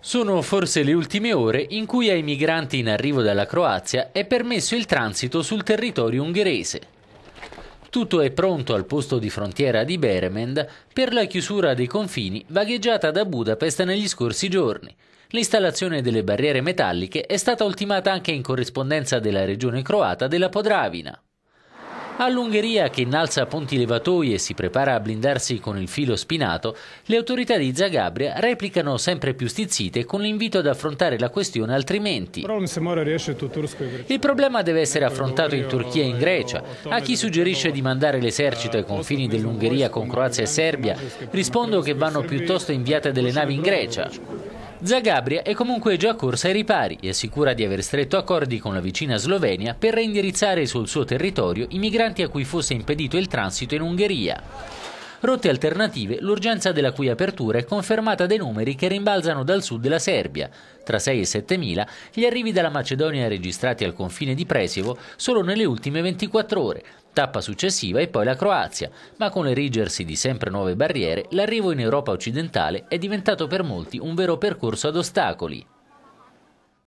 Sono forse le ultime ore in cui ai migranti in arrivo dalla Croazia è permesso il transito sul territorio ungherese. Tutto è pronto al posto di frontiera di Beremend per la chiusura dei confini vagheggiata da Budapest negli scorsi giorni. L'installazione delle barriere metalliche è stata ultimata anche in corrispondenza della regione croata della Podravina. All'Ungheria, che innalza ponti levatoi e si prepara a blindarsi con il filo spinato, le autorità di Zagabria replicano sempre più stizzite con l'invito ad affrontare la questione altrimenti. Il problema deve essere affrontato in Turchia e in Grecia. A chi suggerisce di mandare l'esercito ai confini dell'Ungheria con Croazia e Serbia, rispondo che vanno piuttosto inviate delle navi in Grecia. Zagabria è comunque già corsa ai ripari e assicura di aver stretto accordi con la vicina Slovenia per reindirizzare sul suo territorio i migranti a cui fosse impedito il transito in Ungheria. Rotte alternative, l'urgenza della cui apertura è confermata dai numeri che rimbalzano dal sud della Serbia. Tra 6 e 7 mila gli arrivi dalla Macedonia registrati al confine di Presievo solo nelle ultime 24 ore, Tappa successiva è poi la Croazia, ma con l'erigersi di sempre nuove barriere, l'arrivo in Europa occidentale è diventato per molti un vero percorso ad ostacoli,